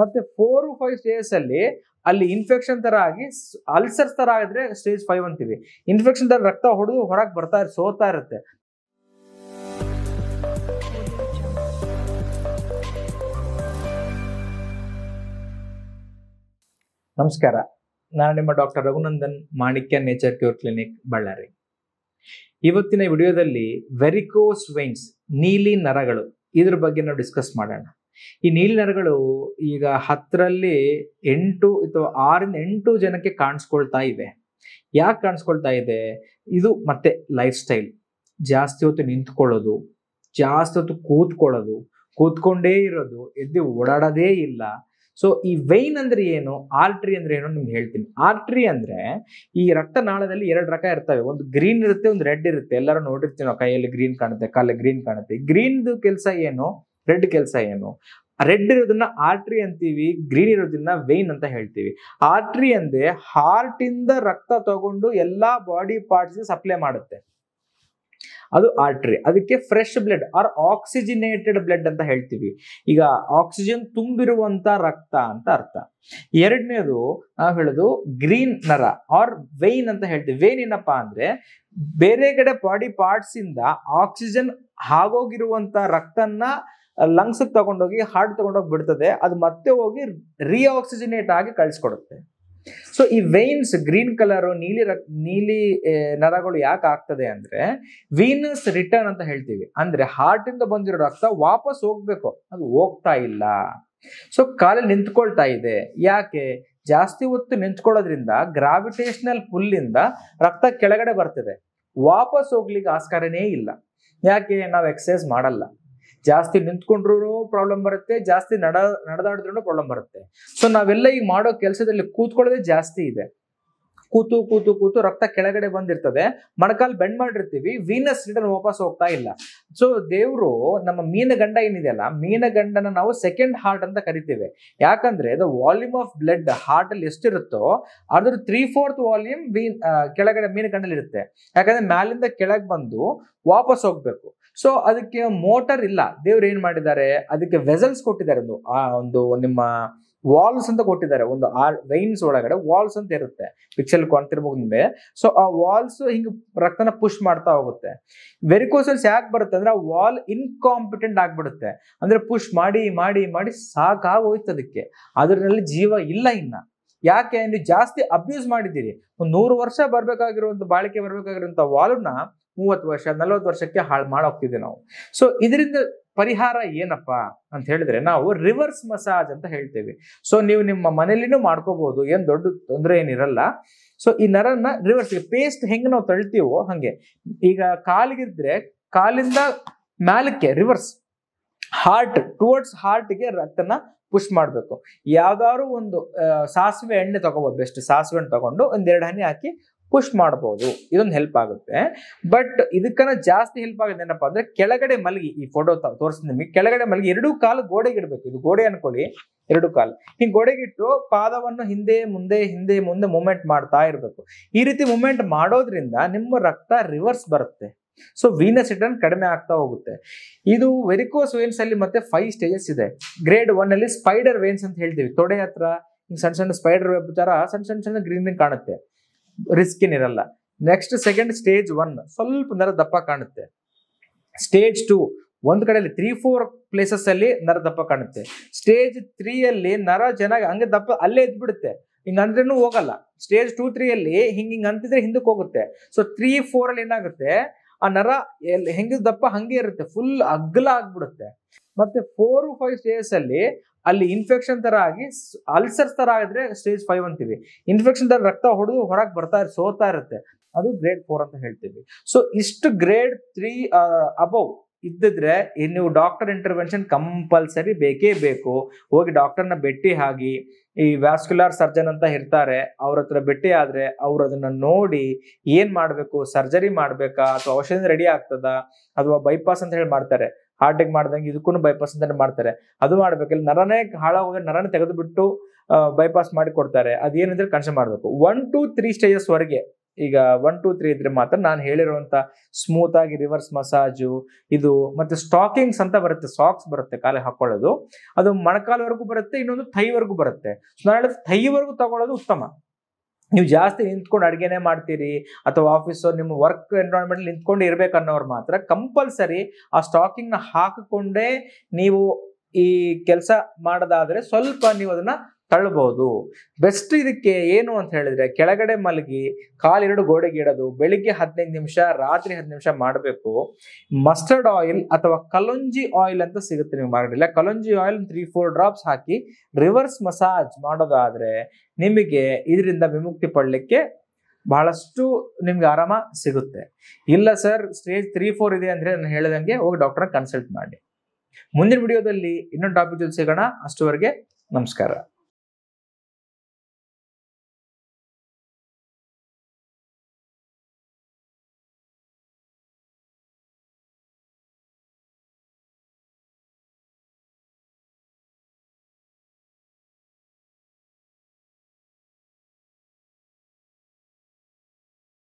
ಮತ್ತೆ four five stages ಅಲ್ಲಿ ಅಲ್ಲಿ ಇನ್ಫೆಕ್ಷನ್ ತರ ಆಗಿ ಅಲ್ಸರ್ಸ್ ತರ ಆಗಿದ್ರೆ ಸ್ಟೇಜ್ ಫೈವ್ ಅಂತೀವಿ ಇನ್ಫೆಕ್ಷನ್ ತರ ರಕ್ತ ಹೊಡೆದು ಹೊರಗೆ ಬರ್ತಾ ಸೋತಾ ಇರುತ್ತೆ ನಮಸ್ಕಾರ ನಾನು ನಿಮ್ಮ ಡಾಕ್ಟರ್ ರಘುನಂದನ್ ಮಾಣಿಕ್ಯ ನೇಚರ್ ಕ್ಯೂರ್ ಕ್ಲಿನಿಕ್ ಬಳ್ಳಾರಿ ಇವತ್ತಿನ ವಿಡಿಯೋದಲ್ಲಿ ವೆರಿಕೋಸ್ ವೈನ್ಸ್ ನೀಲಿ ನರಗಳು ಇದ್ರ ಬಗ್ಗೆ ನಾವು ಡಿಸ್ಕಸ್ ಮಾಡೋಣ ಈ ನರಗಳು ಈಗ ಹತ್ತರಲ್ಲಿ ಎಂಟು ಅಥವಾ ಆರಿಂದ ಎಂಟು ಜನಕ್ಕೆ ಕಾಣಿಸ್ಕೊಳ್ತಾ ಇವೆ ಯಾಕೆ ಕಾಣಿಸ್ಕೊಳ್ತಾ ಇದೆ ಇದು ಮತ್ತೆ ಲೈಫ್ ಸ್ಟೈಲ್ ಜಾಸ್ತಿ ಹೊತ್ತು ನಿಂತ್ಕೊಳ್ಳೋದು ಜಾಸ್ತಿ ಹೊತ್ತು ಕೂತ್ಕೊಳ್ಳೋದು ಕೂತ್ಕೊಂಡೇ ಇರೋದು ಎದ್ದು ಓಡಾಡೋದೇ ಇಲ್ಲ ಸೊ ಈ ವೈನ್ ಅಂದ್ರೆ ಏನು ಆರ್ಟ್ರಿ ಅಂದ್ರೆ ಏನು ನಿಮ್ಗೆ ಹೇಳ್ತೀನಿ ಆರ್ಟ್ರಿ ಅಂದ್ರೆ ಈ ರಕ್ತ ನಾಳದಲ್ಲಿ ಎರಡು ರಕ ಇರ್ತವೆ ಒಂದು ಗ್ರೀನ್ ಇರುತ್ತೆ ಒಂದು ರೆಡ್ ಇರುತ್ತೆ ಎಲ್ಲರೂ ನೋಡಿರ್ತೀವಿ ನಾವು ಕೈಯಲ್ಲಿ ಗ್ರೀನ್ ಕಾಣುತ್ತೆ ಕಾಲಿಗೆ ಗ್ರೀನ್ ಕಾಣುತ್ತೆ ಗ್ರೀನ್ದು ಕೆಲಸ ಏನು ರೆಡ್ ಕೆಲಸ ಏನು ರೆಡ್ ಇರೋದನ್ನ ಆರ್ಟ್ರಿ ಅಂತೀವಿ ಗ್ರೀನ್ ಇರೋದನ್ನ ವೆಯ್ನ್ ಅಂತ ಹೇಳ್ತೀವಿ ಆರ್ಟ್ರಿ ಅಂದ್ರೆ ಹಾರ್ಟ್ ಇಂದ ರಕ್ತ ತಗೊಂಡು ಎಲ್ಲಾ ಬಾಡಿ ಪಾರ್ಟ್ಸ್ ಸಪ್ಲೈ ಮಾಡುತ್ತೆ ಅದು ಆರ್ಟ್ರಿ ಅದಕ್ಕೆ fresh blood or oxygenated blood ಅಂತ ಹೇಳ್ತೀವಿ ಈಗ ಆಕ್ಸಿಜನ್ ತುಂಬಿರುವಂತ ರಕ್ತ ಅಂತ ಅರ್ಥ ಎರಡನೇದು ನಾವು ಹೇಳೋದು ಗ್ರೀನ್ ನರ ಆರ್ ವೈನ್ ಅಂತ ಹೇಳ್ತೀವಿ ವೇನ್ ಏನಪ್ಪಾ ಅಂದ್ರೆ ಬೇರೆ ಕಡೆ ಬಾಡಿ ಪಾರ್ಟ್ಸ್ ಇಂದ ಆಕ್ಸಿಜನ್ ಆಗೋಗಿರುವಂತ ರಕ್ತನ ಲಂಗ್ಸ್ಗೆ ತಗೊಂಡೋಗಿ ಹಾರ್ಟ್ ತಗೊಂಡೋಗಿ ಬಿಡ್ತದೆ ಅದು ಮತ್ತೆ ಹೋಗಿ ರಿಆಕ್ಸಿಜಿನೇಟ್ ಆಗಿ ಕಳಿಸ್ಕೊಡುತ್ತೆ ಸೊ ಈ ವೈನ್ಸ್ ಗ್ರೀನ್ ಕಲರು ನೀಲಿ ರಕ್ ನೀಲಿ ನರಗಳು ಯಾಕೆ ಆಗ್ತದೆ ಅಂದ್ರೆ ವೀನಸ್ ರಿಟರ್ನ್ ಅಂತ ಹೇಳ್ತೀವಿ ಅಂದ್ರೆ ಹಾರ್ಟ್ ಇಂದ ಬಂದಿರೋ ರಕ್ತ ವಾಪಸ್ ಹೋಗ್ಬೇಕು ಅದು ಹೋಗ್ತಾ ಇಲ್ಲ ಸೊ ಕಾಲಲ್ಲಿ ನಿಂತ್ಕೊಳ್ತಾ ಇದೆ ಯಾಕೆ ಜಾಸ್ತಿ ಹೊತ್ತು ನಿಂತ್ಕೊಳ್ಳೋದ್ರಿಂದ ಗ್ರಾವಿಟೇಷನಲ್ ಪುಲ್ಲಿಂದ ರಕ್ತ ಕೆಳಗಡೆ ಬರ್ತದೆ ವಾಪಸ್ ಹೋಗ್ಲಿಕ್ಕೆ ಆಸ್ಕಾರನೇ ಇಲ್ಲ ಯಾಕೆ ನಾವು ಎಕ್ಸಸೈಸ್ ಮಾಡಲ್ಲ ಜಾಸ್ತಿ ನಿಂತ್ಕೊಂಡ್ರು ಪ್ರಾಬ್ಲಮ್ ಬರುತ್ತೆ ಜಾಸ್ತಿ ನಡ ನಡೆದಾಡಿದ್ರು ಪ್ರಾಬ್ಲಮ್ ಬರುತ್ತೆ ಸೊ ನಾವೆಲ್ಲ ಈಗ ಮಾಡೋ ಕೆಲಸದಲ್ಲಿ ಕೂತ್ಕೊಳ್ಳೋದೇ ಜಾಸ್ತಿ ಇದೆ ಕೂತು ಕೂತು ಕೂತು ರಕ್ತ ಕೆಳಗಡೆ ಬಂದಿರ್ತದೆ ಮಣಕಾಲ್ ಬೆಂಡ್ ಮಾಡಿರ್ತೀವಿ ವೀನಸ್ ರಿಟರ್ನ್ ವಾಪಸ್ ಹೋಗ್ತಾ ಇಲ್ಲ ಸೊ ದೇವರು ನಮ್ಮ ಮೀನಗಂಡ ಏನಿದೆಯಲ್ಲ ಗಂಡನ ನಾವು ಸೆಕೆಂಡ್ ಹಾರ್ಟ್ ಅಂತ ಕರಿತೀವಿ ಯಾಕಂದ್ರೆ the volume of blood heart ಅಲ್ಲಿ ಎಷ್ಟಿರುತ್ತೋ ಅದ್ರ ತ್ರೀ ಫೋರ್ತ್ ವಾಲ್ಯೂಮ್ ವೀನ್ ಕೆಳಗಡೆ ಮೀನಗಂಡಲ್ಲಿ ಇರುತ್ತೆ ಯಾಕಂದ್ರೆ ಮ್ಯಾಲಿಂದ ಕೆಳಗೆ ಬಂದು ವಾಪಸ್ ಹೋಗ್ಬೇಕು ಸೊ ಅದಕ್ಕೆ ಮೋಟರ್ ಇಲ್ಲ ದೇವ್ರು ಏನು ಮಾಡಿದ್ದಾರೆ ಅದಕ್ಕೆ ವೆಸಲ್ಸ್ ಕೊಟ್ಟಿದ್ದಾರೆ ಒಂದು ಆ ಒಂದು ನಿಮ್ಮ ವಾಲ್ಸ್ ಅಂತ ಕೊಟ್ಟಿದ್ದಾರೆ ಒಂದು ಆ ವೈನ್ಸ್ ಒಳಗಡೆ ವಾಲ್ಸ್ ಅಂತ ಇರುತ್ತೆ ಪಿಕ್ಚಲ್ ಕಾಣ್ತಿರ್ಬೋದು ನಿಮಗೆ ಸೊ ಆ ವಾಲ್ಸ್ ಹಿಂಗೆ ರಕ್ತನ ಪುಷ್ ಮಾಡ್ತಾ ಹೋಗುತ್ತೆ ವೆರಿಕೋಸಲ್ಸ್ ಯಾಕೆ ಬರುತ್ತೆ ಅಂದ್ರೆ ಆ ವಾಲ್ ಇನ್ಕಾಂಪಿಟೆಂಟ್ ಆಗಿಬಿಡುತ್ತೆ ಅಂದ್ರೆ ಪುಷ್ ಮಾಡಿ ಮಾಡಿ ಮಾಡಿ ಸಾಕಾಗೋಯ್ತು ಅದಕ್ಕೆ ಅದರಲ್ಲಿ ಜೀವ ಇಲ್ಲ ಇನ್ನ ಯಾಕೆ ನೀವು ಜಾಸ್ತಿ ಅಬ್ಯೂಸ್ ಮಾಡಿದ್ದೀರಿ ಒಂದು ನೂರು ವರ್ಷ ಬರಬೇಕಾಗಿರುವಂಥ ಬಾಳಿಕೆ ಬರಬೇಕಾಗಿರುವಂಥ ವಾಲ್ನ ಮೂವತ್ತು ವರ್ಷ ನಲವತ್ತು ವರ್ಷಕ್ಕೆ ಹಾಳು ಮಾಡೋಗ್ತಿದ್ದೆ ನಾವು ಸೊ ಇದರಿಂದ ಪರಿಹಾರ ಏನಪ್ಪಾ ಅಂತ ಹೇಳಿದ್ರೆ ನಾವು ರಿವರ್ಸ್ ಮಸಾಜ್ ಅಂತ ಹೇಳ್ತೇವೆ ಸೊ ನೀವು ನಿಮ್ಮ ಮನೇಲಿನೂ ಮಾಡ್ಕೋಬಹುದು ಏನ್ ದೊಡ್ಡ ತೊಂದರೆ ಏನಿರಲ್ಲ ಸೊ ಈ ನರನ್ನ ರಿವರ್ಸ್ ಪೇಸ್ಟ್ ಹೆಂಗೆ ನಾವು ತಳ್ತೀವೋ ಹಂಗೆ ಈಗ ಕಾಲಿಗಿದ್ರೆ ಕಾಲಿಂದ ಮ್ಯಾಲಕ್ಕೆ ರಿವರ್ಸ್ ಹಾರ್ಟ್ ಟುವರ್ಡ್ಸ್ ಹಾರ್ಟ್ಗೆ ರಕ್ತನ ಪುಷ್ ಮಾಡಬೇಕು ಯಾವ್ದಾದ್ರು ಒಂದು ಸಾಸಿವೆ ಎಣ್ಣೆ ತಗೋಬೋದು ಬೆಸ್ಟ್ ಸಾಸಿವೆ ಹಣ್ಣು ತಗೊಂಡು ಒಂದೆರಡು ಹನಿ ಹಾಕಿ ಪುಷ್ ಮಾಡ್ಬೋದು ಇದೊಂದು ಹೆಲ್ಪ್ ಆಗುತ್ತೆ ಬಟ್ ಇದಕ್ಕನ ಜಾಸ್ತಿ ಹೆಲ್ಪ್ ಆಗುತ್ತೆ ಏನಪ್ಪಾ ಅಂದ್ರೆ ಕೆಳಗಡೆ ಮಲಗಿ ಈ ಫೋಟೋ ತೋರಿಸಿದ ನಿಮಗೆ ಕೆಳಗಡೆ ಮಲಗಿ ಎರಡೂ ಕಾಲು ಗೋಡೆಗೆ ಇಡಬೇಕು ಇದು ಗೋಡೆ ಅನ್ಕೊಳ್ಳಿ ಎರಡು ಕಾಲು ಹಿಂಗೆ ಗೋಡೆಗಿಟ್ಟು ಪಾದವನ್ನು ಹಿಂದೆ ಮುಂದೆ ಹಿಂದೆ ಮುಂದೆ ಮೂಮೆಂಟ್ ಮಾಡ್ತಾ ಇರಬೇಕು ಈ ರೀತಿ ಮೂಮೆಂಟ್ ಮಾಡೋದ್ರಿಂದ ನಿಮ್ಮ ರಕ್ತ ರಿವರ್ಸ್ ಬರುತ್ತೆ ಸೊ ವೀನಸ್ ರಿಟರ್ನ್ ಕಡಿಮೆ ಆಗ್ತಾ ಹೋಗುತ್ತೆ ಇದು ವೆರಿಕೋಸ್ ವೇನ್ಸ್ ಅಲ್ಲಿ ಮತ್ತೆ ಫೈವ್ ಸ್ಟೇಜಸ್ ಇದೆ ಗ್ರೇಡ್ ಒನ್ ಅಲ್ಲಿ ಸ್ಪೈಡರ್ ವೇನ್ಸ್ ಅಂತ ಹೇಳ್ತೀವಿ ತೊಡೆ ಹತ್ರ ಸಣ್ಣ ಸಣ್ಣ ಸ್ಪೈಡರ್ ವೆಬ್ ತರ ಸಣ್ಣ ಸಣ್ಣ ಸಣ್ಣ ಗ್ರೀನ್ ಕಾಣುತ್ತೆ ರಿಸ್ಕ್ ಇರಲ್ಲ ನೆಕ್ಸ್ಟ್ ಸೆಕೆಂಡ್ ಸ್ಟೇಜ್ ಒನ್ ಸ್ವಲ್ಪ ನರ ದಪ್ಪ ಕಾಣುತ್ತೆ ಸ್ಟೇಜ್ ಟೂ ಒಂದ್ ಕಡೆಯಲ್ಲಿ ತ್ರೀ ಫೋರ್ ಪ್ಲೇಸಸ್ ಅಲ್ಲಿ ನರ ದಪ್ಪ ಕಾಣುತ್ತೆ ಸ್ಟೇಜ್ ತ್ರೀಯಲ್ಲಿ ನರ ಚೆನ್ನಾಗಿ ಹಂಗೆ ದಪ್ಪ ಅಲ್ಲೇ ಇದ್ಬಿಡುತ್ತೆ ಹಿಂಗ ಅಂದ್ರೂ ಹೋಗಲ್ಲ ಸ್ಟೇಜ್ ಟೂ ತ್ರೀ ಅಲ್ಲಿ ಹಿಂಗ ಹಿಂಗ ಅಂತಿದ್ರೆ ಹಿಂದಕ್ಕೆ ಹೋಗುತ್ತೆ ಸೊ ತ್ರೀ ಫೋರ್ ಅಲ್ಲಿ ಏನಾಗುತ್ತೆ ಆ ನರ ಹೆಂಗ ದಪ್ಪ ಹಂಗೆ ಇರುತ್ತೆ ಫುಲ್ ಅಗ್ಲ ಆಗ್ಬಿಡುತ್ತೆ ಮತ್ತೆ ಫೋರ್ ಫೈವ್ ಸ್ಟೇಜಸ್ ಅಲ್ಲಿ ಅಲ್ಲಿ ಇನ್ಫೆಕ್ಷನ್ ತರ ಆಗಿ ಅಲ್ಸರ್ಸ್ ತರ ಆಗಿದ್ರೆ ಸ್ಟೇಜ್ ಫೈವ್ ಅಂತೀವಿ ಇನ್ಫೆಕ್ಷನ್ ತರ ರಕ್ತ ಹೊಡೆದು ಹೊರಗೆ ಬರ್ತಾ ಸೋತಾ ಇರುತ್ತೆ ಅದು ಗ್ರೇಡ್ ಫೋರ್ ಅಂತ ಹೇಳ್ತೀವಿ ಸೊ ಇಷ್ಟು ಗ್ರೇಡ್ ತ್ರೀ ಅಬೌವ್ ಇದ್ದಿದ್ರೆ ನೀವು ಡಾಕ್ಟರ್ ಇಂಟರ್ವೆನ್ಷನ್ ಕಂಪಲ್ಸರಿ ಬೇಕೇ ಬೇಕು ಹೋಗಿ ಡಾಕ್ಟರ್ನ ಭೇಟಿ ಆಗಿ ಈ ವ್ಯಾಸ್ಕ್ಯುಲಾರ್ ಸರ್ಜನ್ ಅಂತ ಇರ್ತಾರೆ ಅವ್ರ ಹತ್ರ ಭೇಟಿ ಆದ್ರೆ ಅವ್ರು ಅದನ್ನ ನೋಡಿ ಏನ್ ಮಾಡ್ಬೇಕು ಸರ್ಜರಿ ಮಾಡ್ಬೇಕಾ ಅಥವಾ ಔಷಧಿ ರೆಡಿ ಆಗ್ತದ ಅಥವಾ ಬೈಪಾಸ್ ಅಂತ ಹೇಳಿ ಮಾಡ್ತಾರೆ ಅಟ್ಯಾಕ್ ಮಾಡ್ದಂಗೆ ಇದಕ್ಕೂ ಬೈಪಾಸ್ ಅಂತ ಮಾಡ್ತಾರೆ ಅದು ಇಲ್ಲಿ ನರನೇ ಹಾಳಾಗೋದ್ರೆ ನರನ ತೆಗೆದುಬಿಟ್ಟು ಬೈಪಾಸ್ ಮಾಡಿ ಕೊಡ್ತಾರೆ ಅದೇನಿದ್ರೆ ಕನ್ಸರ್ ಮಾಡಬೇಕು ಒನ್ ಟು ತ್ರೀ ಸ್ಟೇಜಸ್ ವರೆಗೆ ಈಗ ಒನ್ ಟು ತ್ರೀ ಇದ್ರೆ ಮಾತ್ರ ನಾನು ಹೇಳಿರುವಂತ ಸ್ಮೂತ್ ಆಗಿ ರಿವರ್ಸ್ ಮಸಾಜು ಇದು ಮತ್ತೆ ಸ್ಟಾಕಿಂಗ್ಸ್ ಅಂತ ಬರುತ್ತೆ ಸಾಕ್ಸ್ ಬರುತ್ತೆ ಕಾಲಿಗೆ ಹಾಕೊಳ್ಳೋದು ಅದು ಮಣಕಾಲವರೆಗೂ ಬರುತ್ತೆ ಇನ್ನೊಂದು ಥೈವರೆಗೂ ಬರುತ್ತೆ ನಾನು ಹೇಳಿದ್ರೆ ಥೈವರೆಗೂ ತಗೊಳ್ಳೋದು ಉತ್ತಮ ನೀವು ಜಾಸ್ತಿ ನಿಂತ್ಕೊಂಡು ಅಡುಗೆನೇ ಮಾಡ್ತೀರಿ ಅಥವಾ ಆಫೀಸು ನಿಮ್ಮ ವರ್ಕ್ ಎನ್ವೈರ್ಮೆಂಟ್ ನಿಂತ್ಕೊಂಡು ಅನ್ನೋರು ಮಾತ್ರ ಕಂಪಲ್ಸರಿ ಆ ಸ್ಟಾಕಿಂಗ್ನ ಹಾಕಿಕೊಂಡೇ ನೀವು ಈ ಕೆಲಸ ಮಾಡೋದಾದರೆ ಸ್ವಲ್ಪ ನೀವು ಅದನ್ನು ತಳ್ಬೋದು ಬೆಸ್ಟ್ ಇದಕ್ಕೆ ಏನು ಅಂತ ಹೇಳಿದ್ರೆ ಕೆಳಗಡೆ ಮಲಗಿ ಎರಡು ಗೋಡೆಗೆ ಇಡೋದು ಬೆಳಿಗ್ಗೆ ಹದಿನೈದು ನಿಮಿಷ ರಾತ್ರಿ ಹದಿನೈದು ನಿಮಿಷ ಮಾಡಬೇಕು ಮಸ್ಟರ್ಡ್ ಆಯಿಲ್ ಅಥವಾ ಕಲೊಂಜಿ ಆಯಿಲ್ ಅಂತ ಸಿಗುತ್ತೆ ನಿಮ್ಗೆ ಮಾರ್ಕೆಟಲ್ಲಿ kalonji oil three four drops ಹಾಕಿ ರಿವರ್ಸ್ ಮಸಾಜ್ ಮಾಡೋದಾದ್ರೆ ನಿಮಗೆ ಇದರಿಂದ ವಿಮುಕ್ತಿ ಪಡಲಿಕ್ಕೆ ಬಹಳಷ್ಟು ನಿಮ್ಗೆ ಆರಾಮ ಸಿಗುತ್ತೆ ಇಲ್ಲ ಸರ್ ಸ್ಟೇಜ್ ತ್ರೀ ಫೋರ್ ಇದೆ ಅಂದ್ರೆ ನಾನು ಹೇಳಿದಂಗೆ ಹೋಗಿ ಡಾಕ್ಟರ್ ಕನ್ಸಲ್ಟ್ ಮಾಡಿ ಮುಂದಿನ ವಿಡಿಯೋದಲ್ಲಿ ಇನ್ನೊಂದು ಟಾಪಿಕ್ ಜೊತೆ ಸಿಗೋಣ ಅಷ್ಟುವರೆಗೆ ನಮಸ್ಕಾರ